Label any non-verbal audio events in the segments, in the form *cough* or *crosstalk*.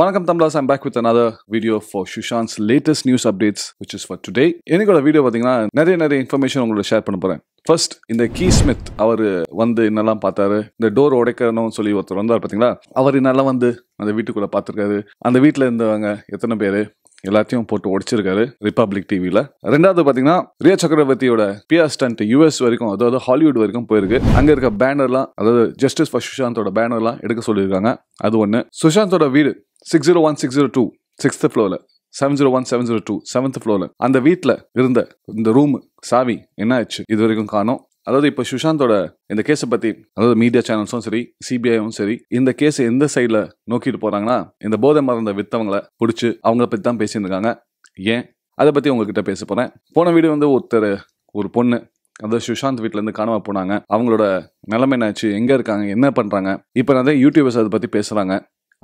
வணக்கம் தம்பாஸ் I'm back with another video for Sushant's latest news updates which is for today எனக்கோட video பார்த்தீங்கன்னா நிறைய நிறைய இன்ஃபர்மேஷன் உங்களோட ஷேர் பண்ண போகிறேன் ஃபர்ஸ்ட் இந்த கீ ஸ்மித் அவர் வந்து என்னெல்லாம் பார்த்தாரு இந்த டோர் உடைக்கணும்னு சொல்லி ஒருத்தர் வந்தார் பார்த்தீங்களா அவர் என்னெல்லாம் வந்து அந்த வீட்டுக்குள்ளே பார்த்துருக்காரு அந்த வீட்டில் இருந்தவங்க எத்தனை பேர் எல்லாத்தையும் போட்டு உடைச்சிருக்காரு ரிப்பப்ளிக் டிவியில் ரெண்டாவது பார்த்தீங்கன்னா ரியா சக்கரவர்த்தியோட பிஆர் ஸ்டண்ட் யூஎஸ் வரைக்கும் அதாவது ஹாலிவுட் வரைக்கும் போயிருக்கு அங்கே இருக்க பேனர்லாம் அதாவது ஜஸ்டிஸ் ஃபார் சுஷாந்தோட பேனர்லாம் எடுக்க சொல்லியிருக்காங்க அது ஒன்று சுஷாந்தோட வீடு six zero one six zero two sixth ஃப்ளோரில் seven zero one seven zero two seventh ஃப்ளோரில் அந்த வீட்டில் இருந்த இந்த ரூமு சாவி என்ன ஆச்சு இது வரைக்கும் காணும் அதாவது இப்போ சுஷாந்தோட இந்த கேஸை பற்றி அதாவது மீடியா சேனல்ஸும் சரி சிபிஐயும் சரி இந்த கேஸ் எந்த சைடில் நோக்கிட்டு போகிறாங்கன்னா இந்த போதை மருந்த வித்தவங்களை பிடிச்சி அவங்கள பற்றி தான் பேசியிருந்துருக்காங்க ஏன் அதை பற்றி உங்ககிட்ட பேச போகிறேன் போன வீடியோ வந்து ஒருத்தர் ஒரு பொண்ணு அந்த சுஷாந்த் வீட்டிலேருந்து காணாமல் போனாங்க அவங்களோட நிலைமை என்னாச்சு எங்கே இருக்காங்க என்ன பண்ணுறாங்க இப்போ நிறைய யூடியூபர்ஸ் அதை பற்றி பேசுகிறாங்க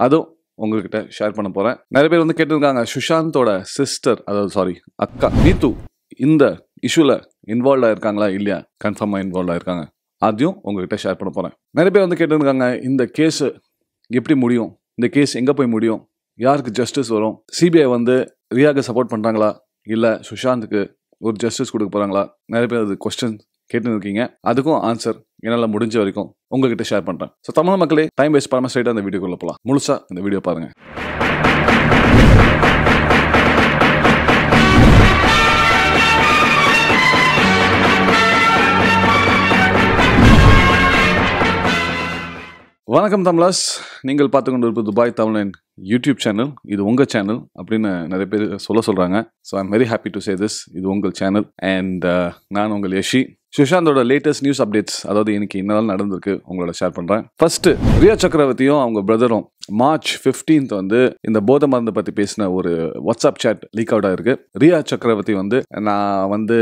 அதுவும் உங்ககிட்ட ஷேர் பண்ண போகிறேன் நிறைய பேர் வந்து கேட்டிருக்காங்க சுஷாந்தோட சிஸ்டர் அதாவது சாரி அக்கா நீத்து இந்த இஷ்யூவில் இன்வால்வ் ஆயிருக்காங்களா இல்லையா கன்ஃபார்மாக இன்வால்வ் ஆயிருக்காங்க அதையும் உங்ககிட்ட ஷேர் பண்ண போகிறேன் நிறைய பேர் வந்து கேட்டிருக்காங்க இந்த கேஸு எப்படி முடியும் இந்த கேஸ் எங்கே போய் முடியும் யாருக்கு ஜஸ்டிஸ் வரும் சிபிஐ வந்து ரியாக்கு சப்போர்ட் பண்ணுறாங்களா இல்லை சுஷாந்துக்கு ஒரு ஜஸ்டிஸ் கொடுக்க போகிறாங்களா நிறைய பேர் அது கொஸ்டின் கேட்டுருக்கீங்க அதுக்கும் ஆன்சர் என்னால் முடிஞ்ச வரைக்கும் உங்ககிட்ட ஷேர் பண்ணுறேன் ஸோ தமிழ் மக்களே டைம் வேஸ்ட் பண்ணாமல் ஸ்ட்ரைட்டாக அந்த வீடியோக்குள்ளே போகலாம் முழுசாக இந்த வீடியோ பாருங்கள் வணக்கம் தமிழாஸ் நீங்கள் பார்த்து கொண்டு இருப்பது துபாய் தமிழன் யூடியூப் சேனல் இது உங்கள் சேனல் அப்படின்னு நிறைய பேர் சொல்ல சொல்கிறாங்க so I'm very happy to say this இது உங்கள் சேனல் அண்ட் uh, நான் உங்கள் யஷி சுஷாந்தோட லேட்டஸ்ட் நியூஸ் அப்டேட்ஸ் அதாவது இன்னைக்கு என்னால் நடந்திருக்கு உங்களோட ஷேர் பண்ணுறேன் ஃபர்ஸ்ட் ரியா சக்கரவர்த்தியும் அவங்க பிரதரும் மார்ச் ஃபிஃப்டீன்த் வந்து இந்த போத மருந்து பற்றி பேசின ஒரு வாட்ஸ்அப் சேட் லீக் அவுட் ஆயிருக்கு ரியா சக்கரவர்த்தி வந்து நான் வந்து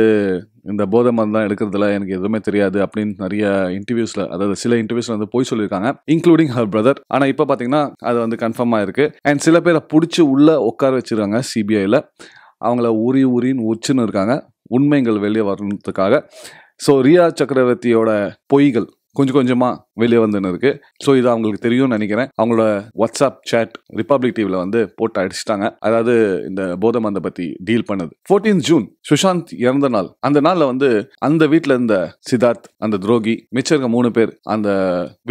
இந்த போத மருந்தான் எடுக்கிறதுல எனக்கு எதுவுமே தெரியாது அப்படின்னு நிறைய இன்டர்வியூஸில் அதாவது சில இன்டர்வியூஸில் வந்து போய் சொல்லியிருக்காங்க இன்க்ளூடிங் ஹர் பிரதர் ஆனால் இப்போ பார்த்தீங்கன்னா அது வந்து கன்ஃபார்மாக இருக்குது அண்ட் சில பேரை பிடிச்சி உள்ளே உட்கார வச்சிருக்காங்க சிபிஐயில் அவங்கள உரி உரின்னு உச்சுன்னு இருக்காங்க உண்மைகள் வெளியே வரணுக்காக ஸோ ரியா சக்கரவர்த்தியோட பொய்கள் கொஞ்சம் கொஞ்சமாக வெளியே வந்துன்னு இருக்கு ஸோ இது அவங்களுக்கு தெரியும்னு நினைக்கிறேன் அவங்களோட வாட்ஸ்அப் சேட் ரிப்பப்ளிக் டிவியில் வந்து போட்டு அடிச்சிட்டாங்க அதாவது இந்த போதமந்த பற்றி டீல் பண்ணது ஃபோர்டீன் ஜூன் சுஷாந்த் இறந்த நாள் அந்த நாளில் வந்து அந்த வீட்டில் இருந்த சித்தார்த் அந்த துரோகி மிச்சம் இருக்க மூணு பேர் அந்த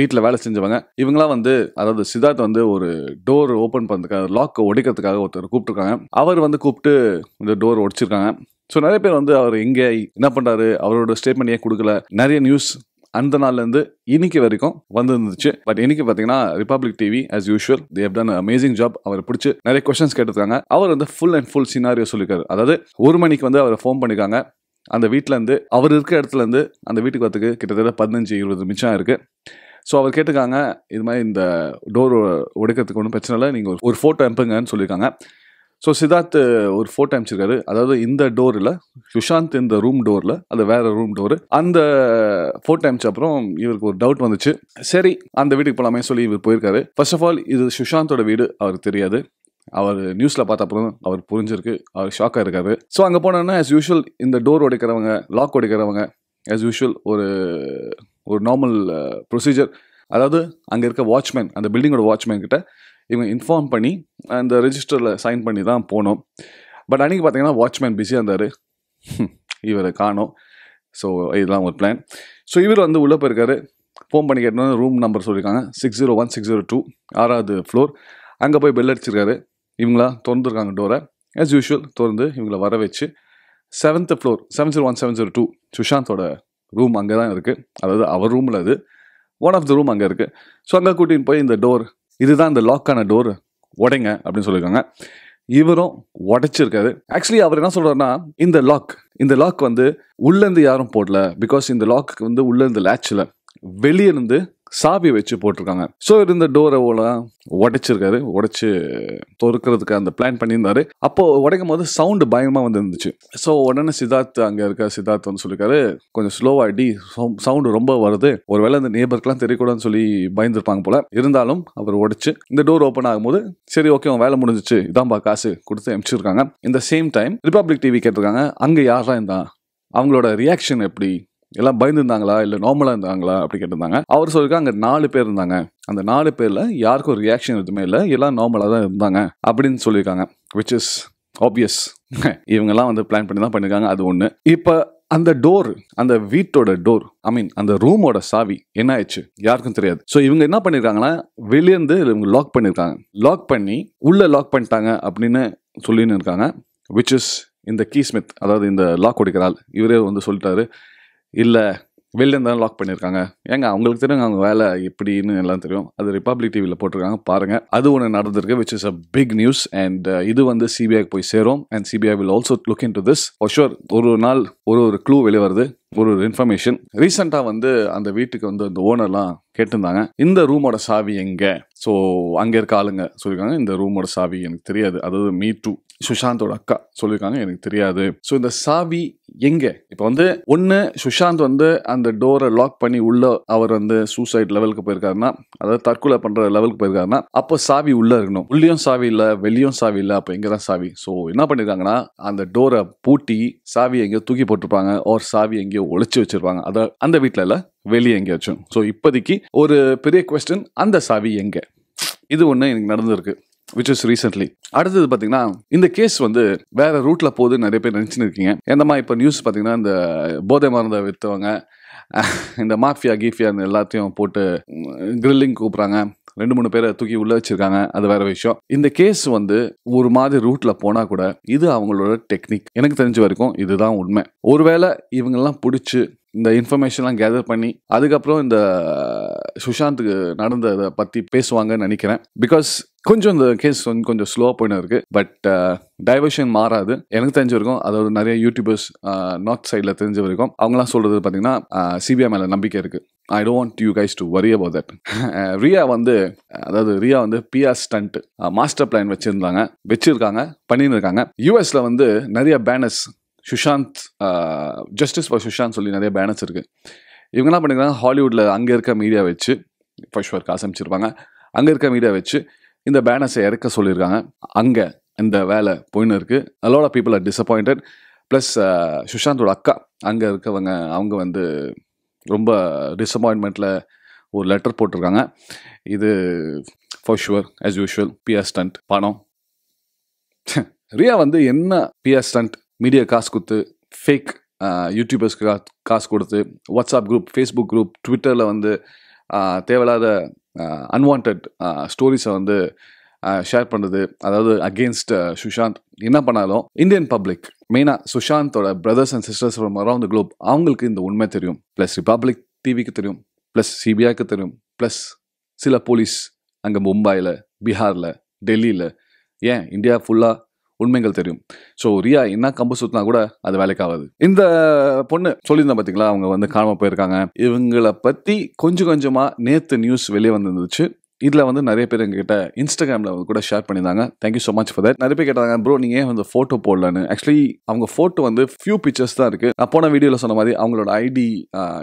வீட்டில் வேலை செஞ்சவங்க இவங்களாம் வந்து அதாவது சித்தார்த் வந்து ஒரு டோர் ஓப்பன் பண்ணுறதுக்காக லாக்கை ஒடிக்கிறதுக்காக ஒருத்தர் கூப்பிட்டுருக்காங்க அவர் வந்து கூப்பிட்டு இந்த டோர் ஒடிச்சிருக்காங்க ஸோ நிறைய பேர் வந்து அவர் எங்கே என்ன பண்ணுறாரு அவரோட ஸ்டேட்மெண்ட் ஏன் கொடுக்கல நிறைய நியூஸ் அந்த நாள்லேருந்து இன்னைக்கு வரைக்கும் வந்துருந்துச்சு பட் இன்னைக்கு பார்த்தீங்கன்னா Republic TV as usual they have done amazing job அவரை பிடிச்சி நிறைய கொஸ்டின்ஸ் கேட்டிருக்காங்க அவர் வந்து ஃபுல் அண்ட் ஃபுல் சினாரியோ சொல்லியிருக்காரு அதாவது ஒரு மணிக்கு வந்து அவரை ஃபோன் பண்ணியிருக்காங்க அந்த வீட்டிலேருந்து அவர் இருக்கிற இடத்துலேருந்து அந்த வீட்டுக்கு வரத்துக்கு கிட்டத்தட்ட பதினஞ்சு இருபது நிமிஷம் இருக்குது ஸோ அவர் கேட்டுக்காங்க இது மாதிரி இந்த டோர் உடைக்கிறதுக்கு ஒன்றும் பிரச்சனை இல்லை நீங்கள் ஒரு ஃபோட்டோ அனுப்புங்கன்னு சொல்லியிருக்காங்க ஸோ சித்தார்த் uh, ஒரு ஃபோட்டோ அமைச்சிருக்காரு அதாவது இந்த டோரில் சுஷாந்த் இந்த ரூம் டோரில் அது வேற ரூம் டோரு அந்த ஃபோட்டோ அனுப்பிச்ச அப்புறம் இவருக்கு ஒரு டவுட் வந்துச்சு சரி அந்த வீட்டுக்கு போகலாமே சொல்லி இவர் போயிருக்காரு ஃபர்ஸ்ட் ஆஃப் ஆல் இது சுஷாந்தோட வீடு அவருக்கு தெரியாது அவர் நியூஸில் பார்த்த அப்புறம் அவர் புரிஞ்சிருக்கு அவர் ஷாக்காக இருக்காரு ஸோ அங்கே போனோன்னா ஆஸ் யூஷுவல் இந்த டோர் உடைக்கிறவங்க லாக் உடைக்கிறவங்க ஆஸ் யூஷுவல் ஒரு ஒரு நார்மல் ப்ரொசீஜர் uh, அதாவது அங்கே இருக்க வாட்ச்மேன் அந்த பில்டிங்கோட வாட்ச்மேன் கிட்ட இவங்க இன்ஃபார்ம் பண்ணி அந்த ரெஜிஸ்டரில் சைன் பண்ணி தான் போனோம் பட் அன்றைக்கி பார்த்தீங்கன்னா வாட்ச்மேன் பிஸியாக இருந்தார் இவரை காணோம் ஸோ இதெல்லாம் ஒரு பிளான் ஸோ இவர் வந்து உள்ளே போயிருக்காரு ஃபோன் பண்ணி கேட்டோம் ரூம் நம்பர் சொல்லியிருக்காங்க six zero one six zero two ஆறாவது ஃப்ளோர் அங்கே போய் பெல் அடிச்சிருக்காரு இவங்களா திறந்துருக்காங்க டோரை ஆஸ் யூஷுவல் திறந்து இவங்களை வர வச்சு seventh floor seven zero one seven zero two சுஷாந்தோட ரூம் அங்கே தான் இருக்குது அதாவது அவர் ரூமில் அது ஒன் ஆஃப் த ரூம் அங்கே இருக்குது ஸோ அங்கே கூட்டின்னு போய் இந்த டோர் இதுதான் இந்த லாக்கான டோர் உடைங்க அப்படின்னு சொல்லியிருக்காங்க இவரும் உடைச்சிருக்காரு ஆக்சுவலி அவர் என்ன சொல்றாருன்னா இந்த லாக் இந்த லாக் வந்து உள்ளேருந்து யாரும் போடல பிகாஸ் இந்த லாக்கு வந்து உள்ளேருந்து லேட்சில் வெளியிருந்து சாவி வச்சு போட்டிருக்காங்க ஸோ இந்த டோரை ஓலாம் உடைச்சிருக்காரு உடைச்சு தொறுக்கிறதுக்கு அந்த பிளான் பண்ணியிருந்தாரு அப்போ உடைக்கும் போது சவுண்டு பயமாக வந்து இருந்துச்சு ஸோ உடனே சித்தார்த் அங்கே இருக்க சித்தார்த் வந்து சொல்லியிருக்காரு கொஞ்சம் ஸ்லோவாக அடி சவுண்டு ரொம்ப வருது ஒருவேளை அந்த நேபருக்குலாம் தெரியக்கூடாதுன்னு சொல்லி பயந்துருப்பாங்க போல இருந்தாலும் அவர் உடைச்சு இந்த டோர் ஓப்பன் ஆகும்போது சரி ஓகே அவன் வேலை முடிஞ்சிச்சு இதான்பா காசு கொடுத்து அனுப்பிச்சிருக்காங்க இந்த சேம் டைம் ரிப்பப்ளிக் டிவி கேட்டிருக்காங்க அங்கே யாரெல்லாம் இருந்தான் அவங்களோட ரியாக்ஷன் எப்படி எல்லாம் பயந்துருந்தாங்களா இல்லை நார்மலாக இருந்தாங்களா அப்படி கேட்டிருந்தாங்க அவர் சொல்லிருக்கா அங்கே நாலு பேர் இருந்தாங்க அந்த நாலு பேரில் யாருக்கும் ஒரு ரியாக்ஷன் எதுவுமே இல்லை எல்லாம் நார்மலாக தான் இருந்தாங்க அப்படின்னு சொல்லியிருக்காங்க விச் இஸ் ஆப்வியஸ் இவங்கெல்லாம் வந்து பிளான் பண்ணி தான் பண்ணியிருக்காங்க அது ஒன்று இப்போ அந்த டோர் அந்த வீட்டோட டோர் ஐ மீன் அந்த ரூமோட சாவி என்ன ஆயிடுச்சு யாருக்கும் தெரியாது ஸோ இவங்க என்ன பண்ணியிருக்காங்கன்னா வெளியேந்து இவங்க லாக் பண்ணியிருக்காங்க லாக் பண்ணி உள்ளே லாக் பண்ணிட்டாங்க அப்படின்னு சொல்லின்னு இருக்காங்க விச் இஸ் இந்த கீஸ்மித் அதாவது இந்த லாக் ஒடிக்கிறாள் இவரே வந்து சொல்லிட்டாரு இல்லை வெளில இருந்தாலும் லாக் பண்ணியிருக்காங்க ஏங்க அவங்களுக்கு தெரியும் அவங்க வேலை எப்படின்னு எல்லாம் தெரியும் அது ரிப்பப்ளிக் டிவியில் போட்டிருக்காங்க பாருங்கள் அது ஒன்று நடந்திருக்கு which is a big news and இது வந்து சிபிஐக்கு போய் சேரும் and CBI will also look into this sure ஒரு நாள் ஒரு ஒரு க்ளூ வெளிவருது ஒரு ஒரு இன்ஃபர்மேஷன் ரீசெண்டாக வந்து அந்த வீட்டுக்கு வந்து அந்த ஓனர்லாம் கேட்டிருந்தாங்க இந்த ரூமோட சாவி எங்கே ஸோ அங்கே இருக்க ஆளுங்க சொல்லியிருக்காங்க இந்த ரூமோட சாவி எனக்கு தெரியாது அதாவது மீ டூ சுஷாந்தோட அக்கா சொல்லியிருக்காங்க எனக்கு தெரியாது ஸோ இந்த சாவி எங்க இப்போ வந்து ஒன்று சுஷாந்த் வந்து அந்த டோரை லாக் பண்ணி உள்ள அவர் வந்து சூசைட் லெவலுக்கு போயிருக்காருன்னா அதாவது தற்கொலை பண்ற லெவலுக்கு போயிருக்காருன்னா அப்போ சாவி உள்ள இருக்கணும் உள்ளேயும் சாவி இல்லை வெளியும் சாவி இல்லை அப்போ எங்கே தான் சாவி ஸோ என்ன பண்ணியிருக்காங்கன்னா அந்த டோரை பூட்டி சாவி எங்கேயோ தூக்கி போட்டிருப்பாங்க ஓர் சாவி எங்கேயோ ஒழிச்சு வச்சிருப்பாங்க அதை அந்த வீட்டில் இல்லை வெளியே எங்கேயாச்சும் ஸோ இப்போதைக்கு ஒரு பெரிய கொஸ்டின் அந்த சாவி எங்கே இது ஒன்று எனக்கு நடந்திருக்கு விச் இஸ் ரீசென்ட்லி அடுத்தது பார்த்தீங்கன்னா இந்த கேஸ் வந்து வேற ரூட்ல போகுதுன்னு நிறைய பேர் நினச்சின்னு இருக்கீங்க எந்த மாதிரி இப்போ நியூஸ் பார்த்தீங்கன்னா இந்த போதை மருந்தை விற்றவங்க இந்த மாஃபியா கீஃபியா எல்லாத்தையும் போட்டு கிரில்லிங் கூப்பிட்றாங்க ரெண்டு மூணு பேரை தூக்கி உள்ள வச்சிருக்காங்க அது வேற விஷயம் இந்த கேஸ் வந்து ஒரு மாதிரி ரூட்ல போனா கூட இது அவங்களோட டெக்னிக் எனக்கு தெரிஞ்ச வரைக்கும் இதுதான் உண்மை ஒருவேளை இவங்கெல்லாம் பிடிச்சி இந்த இன்ஃபர்மேஷன்லாம் கேதர் பண்ணி அதுக்கப்புறம் இந்த சுஷாந்துக்கு நடந்ததை பற்றி பேசுவாங்கன்னு நினைக்கிறேன் பிகாஸ் கொஞ்சம் இந்த கேஸ் வந்து கொஞ்சம் ஸ்லோவாக போயின்னு இருக்குது பட் டைவர்ஷன் மாறாது எனக்கு தெரிஞ்சிருக்கும் அதாவது நிறைய யூடியூபர்ஸ் நார்த் uh, சைடில் தெரிஞ்ச வரைக்கும் அவங்களாம் சொல்கிறது பார்த்தீங்கன்னா சிபிஐ uh, மேலே நம்பிக்கை இருக்குது I don't you guys to worry about that Riya வந்து அதாவது ரியா வந்து PR stunt master plan uh, வச்சுருந்தாங்க வச்சுருக்காங்க பண்ணியிருக்காங்க யூஎஸில் வந்து நிறைய banners Sushant justice for Sushant சொல்லி நிறைய பேனர்ஸ் இருக்குது இவங்க என்ன பண்ணிக்கிறாங்க ஹாலிவுட்டில் அங்கே இருக்க மீடியா வச்சு ஃபர்ஸ்ட் காசு ஆசமிச்சிருப்பாங்க அங்கே இருக்க மீடியா வச்சு இந்த பேனர்ஸை இறக்க சொல்லியிருக்காங்க அங்கே இந்த வேலை போயின்னு இருக்குது a lot of people are disappointed plus சுஷாந்தோட அக்கா அங்கே இருக்கவங்க அவங்க வந்து ரொம்ப டிசப்பாயின்மெண்ட்டில் ஒரு லெட்டர் போட்டிருக்காங்க இது for sure as usual PR stunt பணம் ரியா வந்து என்ன பிஆர் ஸ்டண்ட் மீடியா காசு கொடுத்து ஃபேக் யூடியூபர்ஸ்க்கு காசு கொடுத்து வாட்ஸ்அப் குரூப் ஃபேஸ்புக் குரூப் ட்விட்டரில் வந்து தேவையில்லாத அன்வான்ட் ஸ்டோரிஸை வந்து ஷேர் பண்ணுறது அதாவது அகேன்ஸ்ட் சுஷாந்த் என்ன பண்ணாலும் இந்தியன் பப்ளிக் மெயினாக சுஷாந்தோட brothers and sisters from around the globe அவங்களுக்கு இந்த உண்மை தெரியும் ப்ளஸ் ரிப்பப்ளிக் டிவிக்கு தெரியும் ப்ளஸ் சிபிஐக்கு தெரியும் ப்ளஸ் சில போலீஸ் அங்கே மும்பையில் பீகாரில் டெல்லியில் ஏன் இந்தியா ஃபுல்லாக உண்மைகள் தெரியும் ஸோ ரியா என்ன கம்பு சுத்தினா கூட அது வேலைக்காகாது இந்த பொண்ணு சொல்லியிருந்தேன் பார்த்தீங்களா அவங்க வந்து காணாமல் போயிருக்காங்க இவங்கள பற்றி கொஞ்சம் கொஞ்சமாக நேற்று நியூஸ் வெளியே வந்துருந்துச்சு இதில் வந்து நிறைய பேர் எங்ககிட்ட இன்ஸ்டாகிராமில் கூட ஷேர் பண்ணியிருந்தாங்க thank you so much for that நிறைய பேர் கேட்டாங்க ப்ரோ நீங்கள் ஏன் வந்து ஃபோட்டோ போடலன்னு ஆக்சுவலி அவங்க ஃபோட்டோ வந்து ஃபியூ பிக்சர்ஸ் தான் இருக்குது நான் போன வீடியோவில் சொன்ன மாதிரி அவங்களோட ID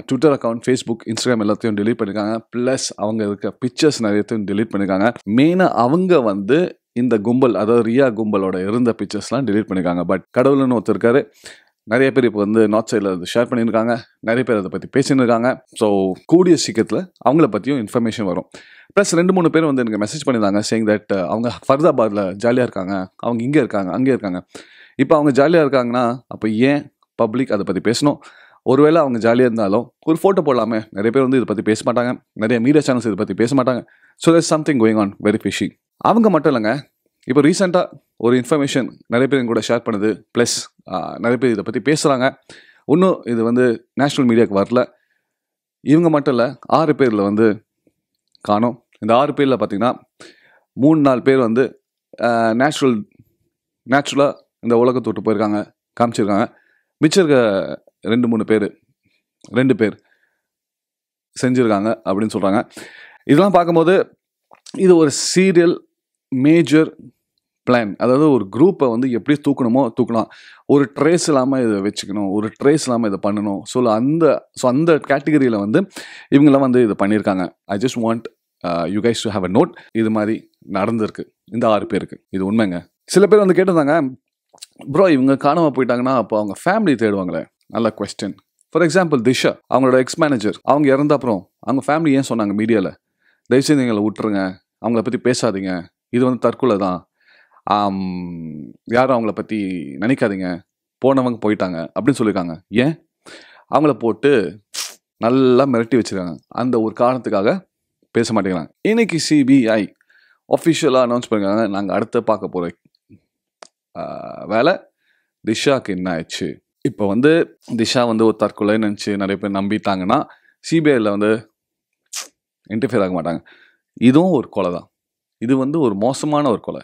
Twitter account Facebook Instagram எல்லாத்தையும் டெலிட் பண்ணியிருக்காங்க ப்ளஸ் அவங்க இருக்க பிக்சர்ஸ் நிறையத்தையும் டெலிட் பண்ணியிருக்காங்க மெயினாக அவங்க வந்து இந்த கும்பல் அதாவது ரியா கும்பலோட இருந்த பிக்சர்ஸ்லாம் டிலீட் பண்ணியிருக்காங்க பட் கடவுள்னு ஒருத்தருக்காரு நிறைய பேர் இப்போ வந்து நார்த் சைடில் அது ஷேர் பண்ணியிருக்காங்க நிறைய பேர் அதை பற்றி பேசின்னு இருக்காங்க ஸோ கூடிய சீக்கிரத்தில் அவங்கள பற்றியும் இன்ஃபர்மேஷன் வரும் ப்ளஸ் ரெண்டு மூணு பேர் வந்து எனக்கு மெசேஜ் பண்ணியிருந்தாங்க சேங் தட் uh, அவங்க ஃபர்தாபாதில் ஜாலியாக இருக்காங்க அவங்க இங்கே இருக்காங்க அங்கே இருக்காங்க இப்போ அவங்க ஜாலியாக இருக்காங்கன்னா அப்போ ஏன் பப்ளிக் அதை பற்றி பேசணும் ஒருவேளை அவங்க ஜாலியாக இருந்தாலும் ஒரு ஃபோட்டோ போடலாமே நிறைய பேர் வந்து இதை பற்றி பேச மாட்டாங்க நிறைய மீடியா சேனல்ஸ் இதை பற்றி பேச மாட்டாங்க so that something going on very fishing அவங்க மட்டும் இல்லைங்க இப்போ ரீசெண்டாக ஒரு இன்ஃபர்மேஷன் நிறைய பேர் கூட ஷேர் பண்ணுது ப்ளஸ் நிறைய பேர் இதை பற்றி பேசுகிறாங்க இன்னும் இது வந்து நேஷ்னல் மீடியாவுக்கு வரல இவங்க மட்டும் இல்லை ஆறு பேரில் வந்து காணும் இந்த ஆறு பேரில் பார்த்திங்கன்னா மூணு நாலு பேர் வந்து நேச்சுரல் நேச்சுரலாக இந்த உலகத்தை விட்டு போயிருக்காங்க காமிச்சிருக்காங்க மிச்சம் இருக்க ரெண்டு மூணு பேர் ரெண்டு பேர் செஞ்சுருக்காங்க அப்படின்னு சொல்கிறாங்க இதெல்லாம் பார்க்கும்போது இது ஒரு சீரியல் மேஜர் பிளான் அதாவது ஒரு குரூப்பை வந்து எப்படி தூக்கணுமோ தூக்கலாம் ஒரு ட்ரேஸ் இல்லாமல் இதை வச்சுக்கணும் ஒரு ட்ரேஸ் இல்லாமல் இதை பண்ணணும் ஸோ அந்த ஸோ அந்த கேட்டகரியில் வந்து இவங்களாம் வந்து இது பண்ணியிருக்காங்க I just want you guys to have a note இது மாதிரி நடந்திருக்கு இந்த ஆறு பேருக்கு இது உண்மைங்க சில பேர் வந்து கேட்டிருந்தாங்க ப்ரோ இவங்க காணாமல் போயிட்டாங்கன்னா அப்போ அவங்க ஃபேமிலி தேடுவாங்களே நல்ல கொஸ்டின் ஃபார் எக்ஸாம்பிள் திஷா அவங்களோட எக்ஸ் மேனேஜர் அவங்க இறந்த அப்புறம் அவங்க ஃபேமிலி ஏன் சொன்னாங்க மீடியாவில் தயவுசெய்து எங்களை விட்டுருங்க அவங்கள பற்றி பேசாதீங்க இது வந்து தற்கொலை தான் யாரும் அவங்கள பற்றி நினைக்காதீங்க போனவங்க போயிட்டாங்க அப்படின்னு சொல்லியிருக்காங்க ஏன் அவங்கள போட்டு நல்லா மிரட்டி வச்சுருக்காங்க அந்த ஒரு காரணத்துக்காக பேச மாட்டேங்கிறாங்க இன்றைக்கி சிபிஐ ஒஃபிஷியலாக அனௌன்ஸ் பண்ணிருக்காங்க நாங்கள் அடுத்த பார்க்க போகிற வேலை திஷாவுக்கு என்ன ஆயிடுச்சு இப்போ வந்து திஷா வந்து ஒரு தற்கொலை நினச்சி நிறைய பேர் நம்பிட்டாங்கன்னா சிபிஐயில் வந்து இன்டர்ஃபியர் ஆக மாட்டாங்க இதுவும் ஒரு கொலை தான் இது வந்து ஒரு மோசமான ஒரு கொலை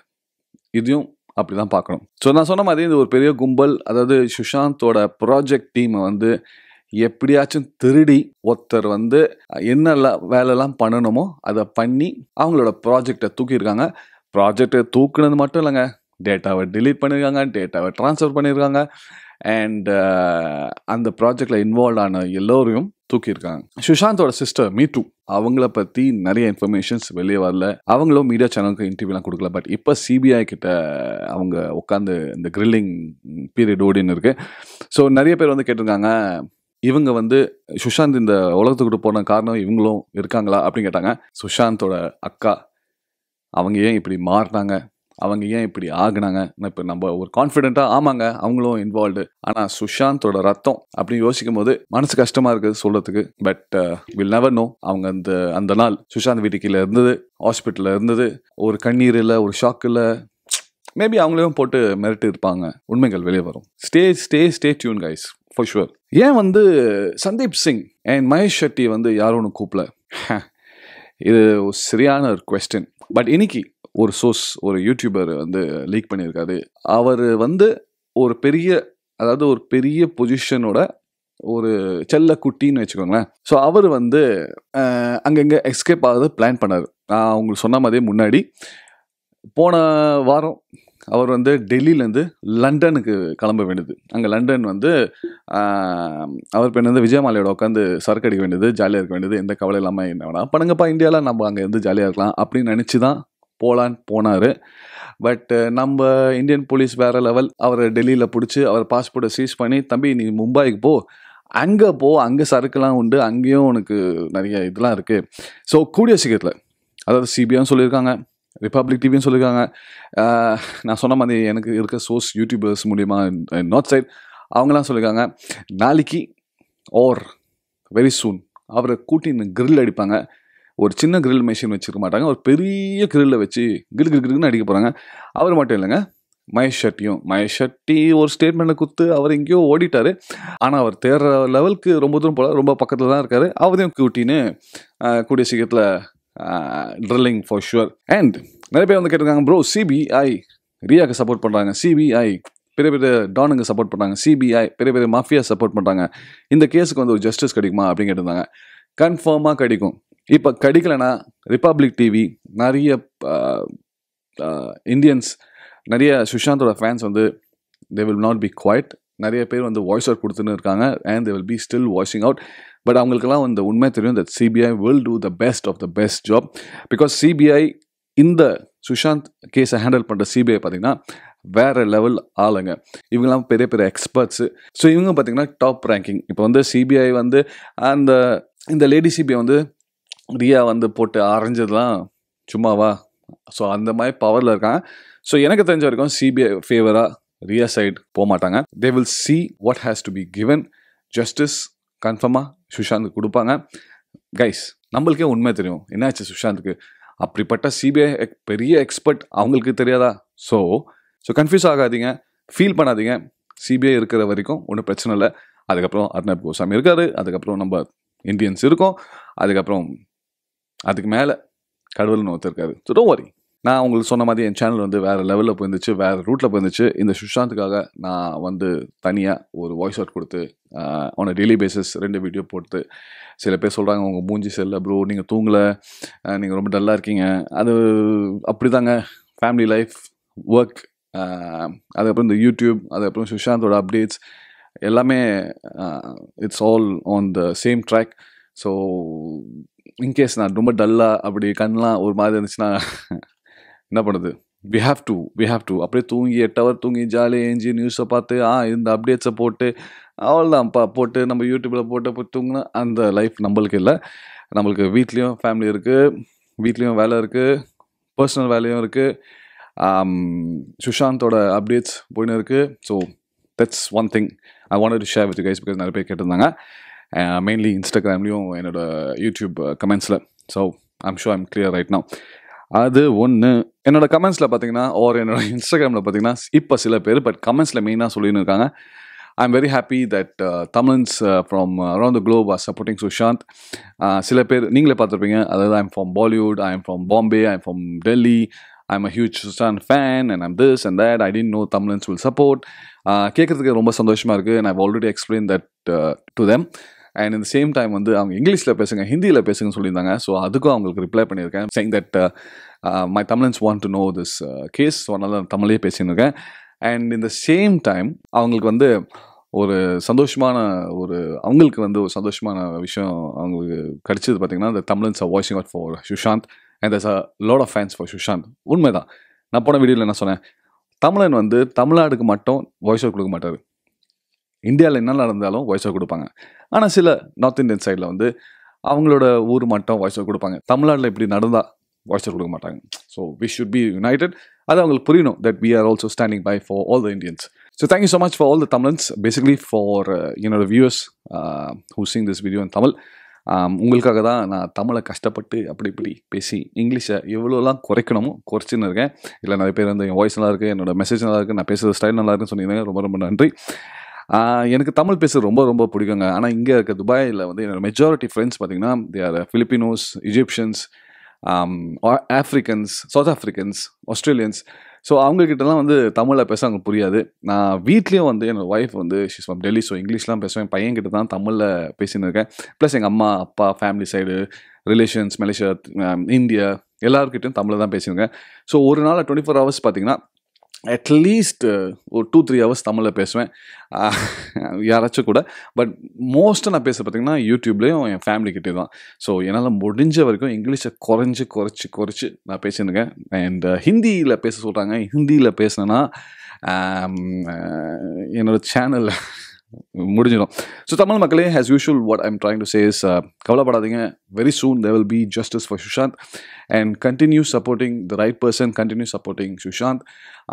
இதையும் அப்படி தான் பார்க்கணும் ஸோ நான் சொன்ன மாதிரி இது ஒரு பெரிய கும்பல் அதாவது சுஷாந்தோட ப்ராஜெக்ட் டீமை வந்து எப்படியாச்சும் திருடி ஒருத்தர் வந்து என்னெல்லாம் வேலைலாம் பண்ணணுமோ அதை பண்ணி அவங்களோட ப்ராஜெக்டை தூக்கியிருக்காங்க ப்ராஜெக்டை தூக்குனது மட்டும் இல்லைங்க டேட்டாவை டிலீட் பண்ணியிருக்காங்க டேட்டாவை ட்ரான்ஸ்ஃபர் பண்ணியிருக்காங்க அண்ட் அந்த ப்ராஜெக்டில் இன்வால்வ் ஆன எல்லோரையும் தூக்கியிருக்காங்க சுஷாந்தோட சிஸ்டர் மீட்டு அவங்கள பற்றி நிறைய இன்ஃபர்மேஷன்ஸ் வெளியே வரல அவங்களும் மீடியா சேனலுக்கு இன்டர்வியூலாம் கொடுக்கல பட் இப்போ சிபிஐ கிட்ட அவங்க உட்காந்து இந்த கிரில்லிங் பீரியட் ஓடின்னு இருக்கு ஸோ நிறைய பேர் வந்து கேட்டிருக்காங்க இவங்க வந்து சுஷாந்த் இந்த உலகத்துக்கிட்ட போன காரணம் இவங்களும் இருக்காங்களா அப்படின்னு கேட்டாங்க சுஷாந்தோட அக்கா அவங்க ஏன் இப்படி மாறினாங்க அவங்க ஏன் இப்படி ஆகினாங்க இப்போ நம்ம ஒரு கான்ஃபிடென்ட்டாக ஆமாங்க அவங்களும் இன்வால்வ்டு ஆனால் சுஷாந்தோட ரத்தம் அப்படின்னு யோசிக்கும் போது மனசு கஷ்டமாக இருக்குது சொல்கிறதுக்கு பட் வில் நெவர் நோ அவங்க அந்த அந்த நாள் சுஷாந்த் வீட்டுக்கீழே இருந்தது ஹாஸ்பிட்டலில் இருந்தது ஒரு கண்ணீர் இல்லை ஒரு இல்லை மேபி அவங்களையும் போட்டு மிரட்டி இருப்பாங்க உண்மைகள் வெளியே வரும் stay stay stay tune guys for sure ஏன் வந்து சந்தீப் சிங் அண்ட் மகேஷ் ஷெட்டி வந்து யாரும் ஒன்று கூப்பிடல *laughs* இது சரியான ஒரு கொஸ்டின் பட் இன்னைக்கு ஒரு சோர்ஸ் ஒரு யூடியூபர் வந்து லீக் பண்ணியிருக்காரு அவர் வந்து ஒரு பெரிய அதாவது ஒரு பெரிய பொசிஷனோட ஒரு செல்ல குட்டின்னு வச்சுக்கோங்களேன் ஸோ அவர் வந்து அங்கங்கே எஸ்கேப் ஆகுது பிளான் பண்ணார் நான் உங்களுக்கு சொன்ன மாதிரியே முன்னாடி போன வாரம் அவர் வந்து டெல்லியிலேருந்து லண்டனுக்கு கிளம்ப வேண்டியது அங்கே லண்டன் வந்து அவர் பெண் வந்து விஜயமாலையோட உட்காந்து சரக்கு அடிக்க வேண்டியது ஜாலியாக இருக்க வேண்டியது எந்த கவலை இல்லாமல் என்ன வேணாம் பண்ணுங்கப்பா இந்தியாவில் நம்ம அங்கே இருந்து ஜாலியாக இருக்கலாம் அப்படின்னு நினச்சி தான் போகலான்னு போனார் பட் uh, நம்ம இந்தியன் போலீஸ் வேறு லெவல் அவரை டெல்லியில் பிடிச்சி அவர் பாஸ்போர்ட்டை சீஸ் பண்ணி தம்பி நீ மும்பாய்க்கு போ அங்கே போ அங்கே சரக்குலாம் உண்டு அங்கேயும் உனக்கு நிறைய இதெல்லாம் இருக்குது ஸோ கூடிய சீக்கிரத்தில் அதாவது சிபிஐன்னு சொல்லியிருக்காங்க ரிப்பப்ளிக் டிவியும் சொல்லியிருக்காங்க நான் சொன்ன மாதிரி எனக்கு இருக்க சோர்ஸ் யூடியூபர்ஸ் மூலிமா நார்த் சைட் அவங்களாம் சொல்லியிருக்காங்க நாளைக்கு ஓர் வெரி சூன் அவரை கூட்டின்னு கிரில் அடிப்பாங்க ஒரு சின்ன கிரில் மிஷின் வச்சுருக்க மாட்டாங்க ஒரு பெரிய கிரில்ல வச்சு கிரில் கில் அடிக்க போகிறாங்க அவர் மட்டும் இல்லைங்க மகேஷ் ஷெட்டியும் மகேஷ் ஷெட்டி ஒரு ஸ்டேட்மெண்ட்டை கொடுத்து அவர் எங்கேயோ ஓடிட்டார் ஆனால் அவர் தேடுற லெவலுக்கு ரொம்ப தூரம் போல ரொம்ப பக்கத்தில் தான் இருக்கார் அவரையும் கூட்டின்னு கூடிய சீக்கிரத்தில் ட்ரில்லிங் ஃபார் ஷுவர் அண்ட் நிறைய பேர் வந்து கேட்டிருக்காங்க ப்ரோ சிபிஐ ரியாவுக்கு சப்போர்ட் பண்ணுறாங்க சிபிஐ பெரிய பெரிய டானுங்க சப்போர்ட் பண்ணுறாங்க சிபிஐ பெரிய பெரிய மாஃபியா சப்போர்ட் பண்ணுறாங்க இந்த கேஸுக்கு வந்து ஒரு ஜஸ்டிஸ் கிடைக்குமா அப்படின்னு கேட்டிருந்தாங்க கன்ஃபார்மாக கிடைக்கும் இப்போ கடிக்கலனா ரிப்பப்ளிக் டிவி நிறைய இந்தியன்ஸ் நிறைய சுஷாந்தோட ஃபேன்ஸ் வந்து they will not be quiet நிறைய பேர் வந்து வாய்ஸ் அவுட் கொடுத்துன்னு இருக்காங்க and they will be still voicing out but அவங்களுக்கெல்லாம் வந்து உண்மை தெரியும் that CBI will do the best of the best job because CBI இந்த சுஷாந்த் கேஸை ஹேண்டில் பண்ணுற சிபிஐ பார்த்தீங்கன்னா வேறு லெவல் ஆளுங்க இவங்கெல்லாம் பெரிய பெரிய எக்ஸ்பர்ட்ஸு ஸோ இவங்க பார்த்தீங்கன்னா டாப் ரேங்கிங் இப்போ வந்து சிபிஐ வந்து அந்த இந்த லேடி சிபிஐ வந்து ரியா வந்து போட்டு அரைஞ்சதுலாம் சும்மாவா ஸோ அந்த மாதிரி பவரில் இருக்காங்க ஸோ எனக்கு தெரிஞ்ச வரைக்கும் சிபிஐ ஃபேவராக ரியா சைட் போக மாட்டாங்க they will see what has to be given justice கன்ஃபார்மாக சுஷாந்த் கொடுப்பாங்க கைஸ் நம்மளுக்கே உண்மை தெரியும் என்னாச்சு சுஷாந்துக்கு அப்படிப்பட்ட சிபிஐ பெரிய எக்ஸ்பர்ட் அவங்களுக்கு தெரியாதா ஸோ ஸோ கன்ஃபியூஸ் ஆகாதீங்க ஃபீல் பண்ணாதீங்க சிபிஐ இருக்கிற வரைக்கும் ஒன்றும் பிரச்சனை இல்லை அதுக்கப்புறம் அர்ணப் கோசாமி இருக்காரு அதுக்கப்புறம் நம்ம இந்தியன்ஸ் இருக்கோம் அதுக்கப்புறம் அதுக்கு மேலே கடவுள்னு ஒருத்தருக்காரு ஸோ டோன் வரி நான் உங்களுக்கு சொன்ன மாதிரி என் சேனல் வந்து வேறு லெவலில் போயிருந்துச்சு வேறு ரூட்டில் போயிருந்துச்சு இந்த சுஷாந்துக்காக நான் வந்து தனியாக ஒரு வாய்ஸ் அவுட் கொடுத்து ஆன் அ டெய்லி பேசிஸ் ரெண்டு வீடியோ போட்டு சில பேர் சொல்கிறாங்க உங்கள் மூஞ்சி செல்ல ப்ரோ நீங்கள் தூங்கலை நீங்கள் ரொம்ப டல்லாக இருக்கீங்க அது அப்படி தாங்க ஃபேமிலி லைஃப் ஒர்க் அதுக்கப்புறம் இந்த யூடியூப் அதுக்கப்புறம் சுஷாந்தோட அப்டேட்ஸ் எல்லாமே it's all on the same track so in case நான் ரொம்ப டல்லாக அப்படி கண்ணெலாம் ஒரு மாதிரி இருந்துச்சுன்னா என்ன பண்ணுது we have to we have to அப்படியே தூங்கி எட்டு ஹவர் தூங்கி ஜாலியாக ஏஞ்சி நியூஸை பார்த்து ஆ இந்த அப்டேட்ஸை போட்டு அவ்வளோதான்ப்பா போட்டு நம்ம யூடியூப்பில் போட்டு போய் தூங்கினா அந்த லைஃப் நம்மளுக்கு இல்லை நம்மளுக்கு வீட்லேயும் ஃபேமிலி இருக்குது வீட்லேயும் வேலை இருக்குது பர்சனல் வேலையும் இருக்குது சுஷாந்தோட அப்டேட்ஸ் போயின்னு இருக்குது so that's one thing I want to share with guys because நிறைய பேர் கேட்டிருந்தாங்க மெயின்லி இன்ஸ்டாகிராம்லேயும் என்னோடய யூடியூப் கமெண்ட்ஸில் so I'm so I'm clear right நான் அது ஒன்று என்னோடய கமெண்ட்ஸில் பார்த்தீங்கன்னா ஓர் என்னோடய இன்ஸ்டாகிராமில் பார்த்தீங்கன்னா இப்போ சில பேர் பட் கமெண்ட்ஸில் மெயினாக சொல்லின்னு இருக்காங்க I am very happy that Tamils from around the globe are supporting Sushant சில பேர் நீங்களே பார்த்துருப்பீங்க அதாவது I'm from Bollywood I am from Bombay I am from Delhi I'm a huge Sushant fan and I'm this and that I didn't know Tamilans will support கேட்குறதுக்கு ரொம்ப சந்தோஷமாக இருக்குது and I've already explain that to them and இந்த சேம் டைம் வந்து அவங்க இங்கிலீஷில் பேசுங்க ஹிந்தியில் பேசுங்கன்னு சொல்லியிருந்தாங்க ஸோ அதுக்கும் அவங்களுக்கு ரிப்ளை பண்ணியிருக்கேன் saying that my Tamilans want to know this case so அதனால் தமிழே பேசியிருக்கேன் அண்ட் இந்த சேம் டைம் அவங்களுக்கு வந்து ஒரு சந்தோஷமான ஒரு அவங்களுக்கு வந்து ஒரு சந்தோஷமான விஷயம் அவங்களுக்கு கிடைச்சது பார்த்திங்கன்னா இந்த Tamilans are voicing out for Sushant and thus a lot of fans for Sushant உண்மைதான் நான் போன வீடியோவில் என்ன சொன்னேன் தமிழன் வந்து தமிழ்நாடுக்கு மட்டும் வாய்ஸ் அவுட் கொடுக்க மாட்டார் இந்தியாவில் என்ன நடந்தாலும் வாய்ஸாக கொடுப்பாங்க ஆனால் சில நார்த் இந்தியன் சைடில் வந்து அவங்களோட ஊர் மட்டும் வாய்ஸாக கொடுப்பாங்க தமிழ்நாட்டில் இப்படி நடந்தால் வாய்ஸாக கொடுக்க மாட்டாங்க so we should be united அது அவங்களுக்கு புரியணும் that we are also standing by for all the Indians so thank you so much for all the Tamilans basically for என்னோட views who sing this video in Tamil உங்களுக்காக தான் நான் தமிழை கஷ்டப்பட்டு அப்படி இப்படி பேசி இங்கிலீஷை எவ்வளோலாம் குறைக்கணுமோ குறைச்சின்னு இருக்கேன் இல்லை நிறைய பேர் வந்து என் வாய்ஸ் நல்லாயிருக்கு என்னோடய என்னோட மெசேஜ் நல்லாயிருக்கு நான் பேசுகிற ஸ்டைல் நல்லாயிருக்குன்னு இருக்குன்னு சொன்னீங்கன்னா ரொம்ப ரொம்ப நன்றி எனக்கு தமிழ் பேச ரொம்ப ரொம்ப பிடிக்குங்க ஆனால் இங்கே இருக்க துபாயில் வந்து என்னோடய மெஜாரிட்டி ஃப்ரெண்ட்ஸ் பார்த்தீங்கன்னா they are Filipinos Egyptians Africans South Africans Australians so அவங்கக்கிட்டலாம் வந்து தமிழில் பேச அவங்க புரியாது நான் வீட்லேயும் வந்து என்னோடய ஒய்ஃப் வந்து ஷீஸ் ஃப்ரம் டெல்லி ஸோ இங்கிலீஷ்லாம் பேசுவேன் பையன் கிட்ட தான் தமிழில் பேசின்னு இருக்கேன் ப்ளஸ் எங்கள் அம்மா அப்பா family side relations Malaysia India எல்லாருக்கிட்டையும் தமிழில் தான் பேசியிருக்கேன் ஸோ ஒரு நாள் டுவெண்ட்டி ஃபோர் ஹவர்ஸ் பார்த்தீங்கன்னா அட்லீஸ்ட் uh, ஒரு டூ த்ரீ ஹவர்ஸ் தமிழில் பேசுவேன் யாராச்சும் கூட பட் மோஸ்ட்டாக நான் பேச பார்த்திங்கன்னா யூடியூப்லேயும் என் ஃபேமிலிக்கிட்டே தான் ஸோ என்னால் முடிஞ்ச வரைக்கும் இங்கிலீஷை குறைஞ்சி குறைச்சி குறைச்சி நான் பேசியிருக்கேன் அண்ட் uh, ஹிந்தியில் பேச சொல்கிறாங்க ஹிந்தியில் பேசினேன்னா என்னோடய சேனலில் முடிஞ்சிடும் ஸோ தமிழ் மக்களே has usual what I'm trying to says கவலைப்படாதீங்க very soon they will be justice for Sushant and continue supporting the right person continue supporting Sushant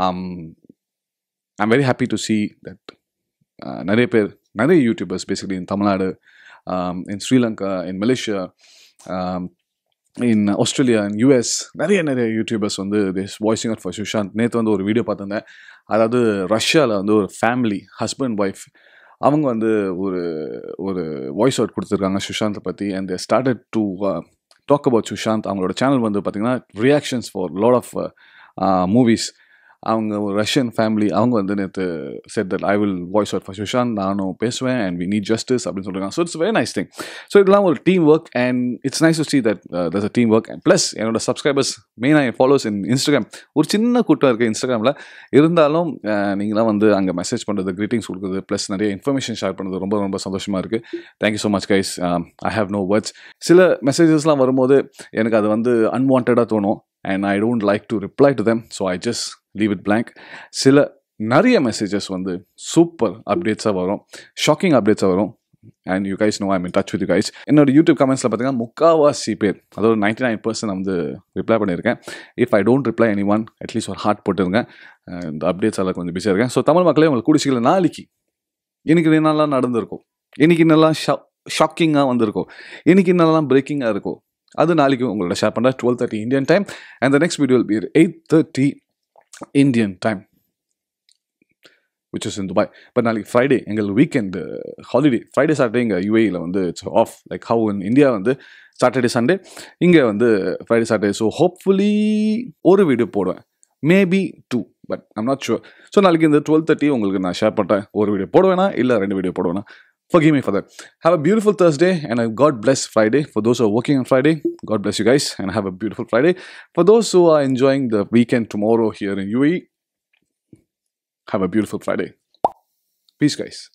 I'm very happy to see that நிறைய பேர் நிறைய YouTubers basically in Tamil Nadu in Sri Lanka in Malaysia in Australia in US நிறைய நிறைய YouTubers வந்து this voicing out for Sushant நேற்று வந்து ஒரு video பார்த்துருந்தேன் அதாவது ரஷ்யாவில் வந்து ஒரு ஃபேமிலி ஹஸ்பண்ட் ஒய்ஃப் அவங்க வந்து ஒரு ஒரு வாய்ஸ் அவுட் கொடுத்துருக்காங்க சுஷாந்தை பற்றி and they started to talk uh, about Sushant அவங்களோட சேனல் வந்து பார்த்திங்கன்னா reactions for lot of movies அவங்க ஒரு ரஷ்யன் ஃபேமிலி அவங்க வந்து நேற்று said that I will voice out for Sushant நானும் பேசுவேன் அண்ட் வி நீட் ஜஸ்டிஸ் அப்படின்னு சொல்லுறாங்க so it's very nice thing so இதெல்லாம் ஒரு team work and it's nice to see that thus a team work and plus என்னோட subscribers மெயினாக என் follows in Instagram ஒரு சின்ன கூட்டம் இருக்குது இன்ஸ்டாகிராமில் இருந்தாலும் uh, நீங்களாம் வந்து அங்கே மெசேஜ் பண்ணுறது கிரீட்டிங்ஸ் கொடுக்குறது ப்ளஸ் நிறைய இன்ஃபர்மேஷன் ஷேர் பண்ணுறது ரொம்ப ரொம்ப சந்தோஷமாக இருக்குது thank you so much guys I have no words சில மெசேஜஸ்லாம் வரும்போது எனக்கு அது வந்து அன்வான்டாக தோணும் and I don't like to reply to them so I just leave it blank சில நிறைய மெசேஜஸ் வந்து சூப்பர் அப்டேட்ஸாக வரும் ஷாக்கிங் அப்டேட்ஸாக வரும் and you guys know I mean touch with you guys என்னோட யூடியூப் கமெண்ட்ஸில் பார்த்தீங்கன்னா முக்காவாசி பேர் அதாவது நைன்டி நைன் பர்சன்ட் வந்து ரிப்ளை பண்ணியிருக்கேன் if I don't reply any one at least ஒரு ஹார்ட் போட்டுருங்க இந்த அப்டேட்ஸ் எல்லாம் கொஞ்சம் பிஸியாக இருக்கேன் ஸோ தமிழ் மக்களே உங்களுக்கு குடிச்சிக்கல நாளைக்கு எனக்கு என்னெல்லாம் நடந்திருக்கும் எனக்கு என்னெல்லாம் ஷா ஷாக்கிங்காக வந்திருக்கும் எனக்கு என்னெல்லாம் பிரேக்கிங்காக இருக்கும் அது நாளைக்கு உங்களோட ஷேர் பண்ணுறேன் twelve thirty Indian time and the next video be eight thirty Indian time which is in Dubai but நாளைக்கு ஃப்ரைடே எங்கள் வீக்கெண்டு ஹாலிடே ஃப்ரைடே சாட்டர்டே இங்கே யூஏயில் வந்து it's off like how in India வந்து சாட்டர்டே சண்டே இங்கே வந்து Friday Saturday so hopefully ஒரு video போடுவேன் maybe two but I'm not sure so நாளைக்கு இந்த டுவெல் தேர்ட்டி உங்களுக்கு நான் ஷேர் பண்ணுறேன் ஒரு வீடியோ போடுவேனா இல்லை ரெண்டு வீடியோ போடுவேனா forgive me for that. Have a beautiful Thursday and a God bless Friday. For those who are working on Friday, God bless you guys and have a beautiful Friday. For those who are enjoying the weekend tomorrow here in UAE, have a beautiful Friday. Peace, guys.